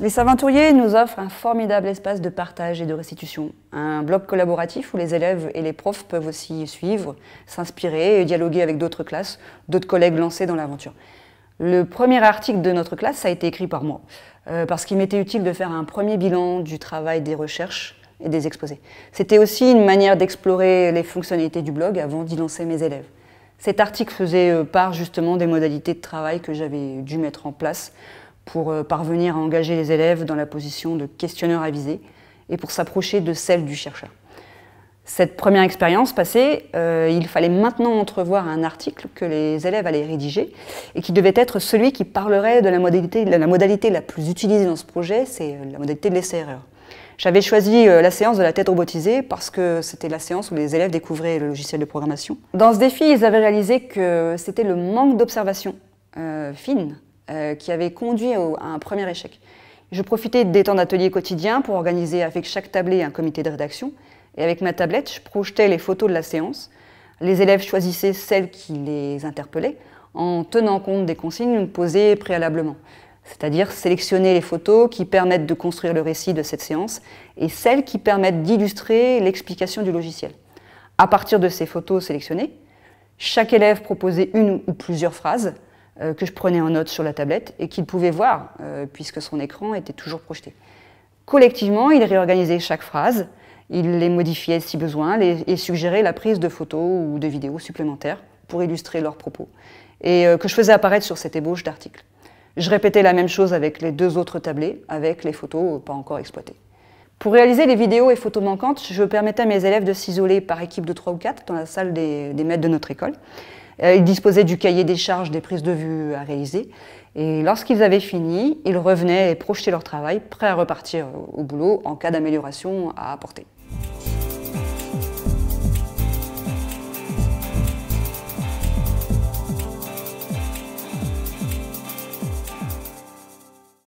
Les Saventouriers nous offrent un formidable espace de partage et de restitution, un blog collaboratif où les élèves et les profs peuvent aussi suivre, s'inspirer et dialoguer avec d'autres classes, d'autres collègues lancés dans l'aventure. Le premier article de notre classe a été écrit par moi, euh, parce qu'il m'était utile de faire un premier bilan du travail des recherches et des exposés. C'était aussi une manière d'explorer les fonctionnalités du blog avant d'y lancer mes élèves. Cet article faisait euh, part justement des modalités de travail que j'avais dû mettre en place pour euh, parvenir à engager les élèves dans la position de questionneur avisé et pour s'approcher de celle du chercheur. Cette première expérience passée, euh, il fallait maintenant entrevoir un article que les élèves allaient rédiger et qui devait être celui qui parlerait de la modalité la, plus utilisée dans ce projet, c'est euh, la modalité de l'essai-erreur. J'avais choisi la séance de la tête robotisée parce que c'était la séance où les élèves découvraient le logiciel de programmation. Dans ce défi, ils avaient réalisé que c'était le manque d'observation fine euh, qui avait conduit à un premier échec. Je profitais des temps d'atelier quotidien pour organiser avec chaque tablette un comité de rédaction. Et avec ma tablette, je projetais les photos de la séance. Les élèves choisissaient celles qui les interpellaient en tenant compte des consignes posées préalablement, c'est-à-dire sélectionner les photos qui permettent de construire le récit de cette séance et celles qui permettent d'illustrer l'explication du logiciel. À partir de ces photos sélectionnées, chaque élève proposait une ou plusieurs phrases euh, que je prenais en note sur la tablette et qu'ils pouvaient voir, euh, puisque son écran était toujours projeté. Collectivement, ils réorganisaient chaque phrase, ils les modifiaient si besoin et suggéraient la prise de photos ou de vidéos supplémentaires pour illustrer leurs propos, et euh, que je faisais apparaître sur cette ébauche d'article. Je répétais la même chose avec les deux autres tablettes, avec les photos pas encore exploitées. Pour réaliser les vidéos et photos manquantes, je permettais à mes élèves de s'isoler par équipe de 3 ou 4 dans la salle des, des maîtres de notre école. Euh, ils disposaient du cahier des charges des prises de vue à réaliser. Et lorsqu'ils avaient fini, ils revenaient et projetaient leur travail, prêts à repartir au boulot en cas d'amélioration à apporter.